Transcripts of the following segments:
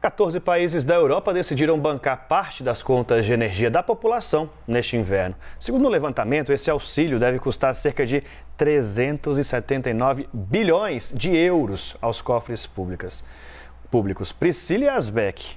14 países da Europa decidiram bancar parte das contas de energia da população neste inverno. Segundo o levantamento, esse auxílio deve custar cerca de 379 bilhões de euros aos cofres públicos. Públicos. Priscila Asbeck.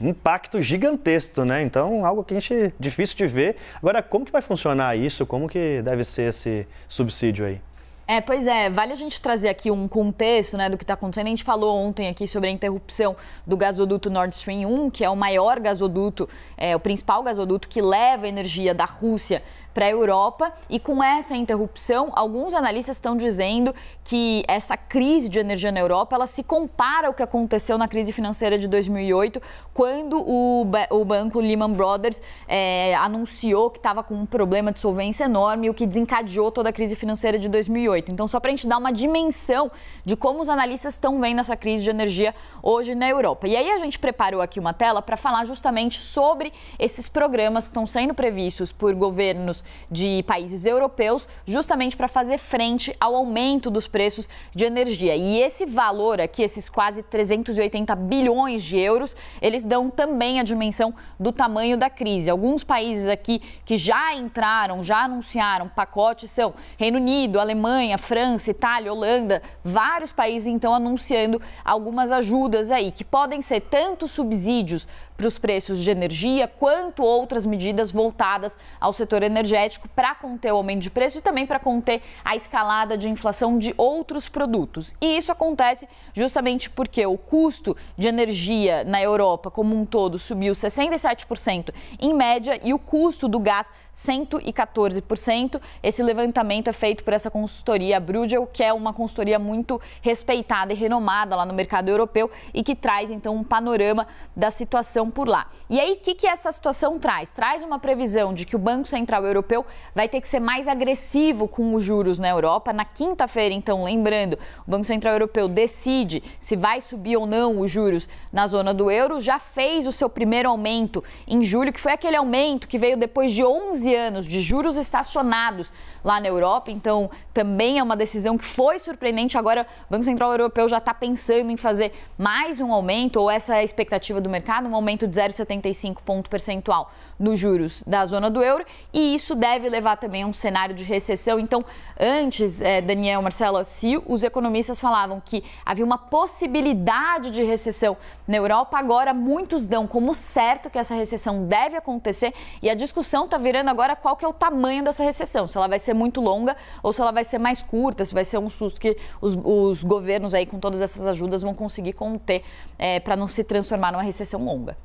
Impacto gigantesco, né? Então, algo que a gente difícil de ver. Agora, como que vai funcionar isso? Como que deve ser esse subsídio aí? É, pois é, vale a gente trazer aqui um contexto né, do que está acontecendo. A gente falou ontem aqui sobre a interrupção do gasoduto Nord Stream 1, que é o maior gasoduto, é, o principal gasoduto que leva energia da Rússia para a Europa. E com essa interrupção, alguns analistas estão dizendo que essa crise de energia na Europa ela se compara ao que aconteceu na crise financeira de 2008, quando o, o banco Lehman Brothers é, anunciou que estava com um problema de solvência enorme, o que desencadeou toda a crise financeira de 2008. Então, só para a gente dar uma dimensão de como os analistas estão vendo essa crise de energia hoje na Europa. E aí a gente preparou aqui uma tela para falar justamente sobre esses programas que estão sendo previstos por governos de países europeus, justamente para fazer frente ao aumento dos preços de energia. E esse valor aqui, esses quase 380 bilhões de euros, eles dão também a dimensão do tamanho da crise. Alguns países aqui que já entraram, já anunciaram pacotes são Reino Unido, Alemanha, França, Itália, Holanda, vários países então anunciando algumas ajudas aí, que podem ser tanto subsídios para os preços de energia, quanto outras medidas voltadas ao setor energético para conter o aumento de preço e também para conter a escalada de inflação de outros produtos. E isso acontece justamente porque o custo de energia na Europa como um todo subiu 67% em média e o custo do gás 114%. Esse levantamento é feito por essa consultoria Brugel, que é uma consultoria muito respeitada e renomada lá no mercado europeu e que traz então um panorama da situação situação por lá. E aí, o que, que essa situação traz? Traz uma previsão de que o Banco Central Europeu vai ter que ser mais agressivo com os juros na Europa. Na quinta-feira, então, lembrando, o Banco Central Europeu decide se vai subir ou não os juros na zona do euro. Já fez o seu primeiro aumento em julho, que foi aquele aumento que veio depois de 11 anos de juros estacionados lá na Europa. Então, também é uma decisão que foi surpreendente. Agora, o Banco Central Europeu já está pensando em fazer mais um aumento, ou essa é a expectativa do mercado, um aumento crescimento de 0,75 ponto percentual nos juros da zona do euro e isso deve levar também a um cenário de recessão. Então, antes, eh, Daniel, Marcelo, se os economistas falavam que havia uma possibilidade de recessão na Europa, agora muitos dão como certo que essa recessão deve acontecer e a discussão está virando agora qual que é o tamanho dessa recessão, se ela vai ser muito longa ou se ela vai ser mais curta, se vai ser um susto que os, os governos aí com todas essas ajudas vão conseguir conter eh, para não se transformar numa recessão longa.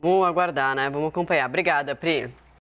Vamos aguardar, né? Vamos acompanhar. Obrigada, Pri.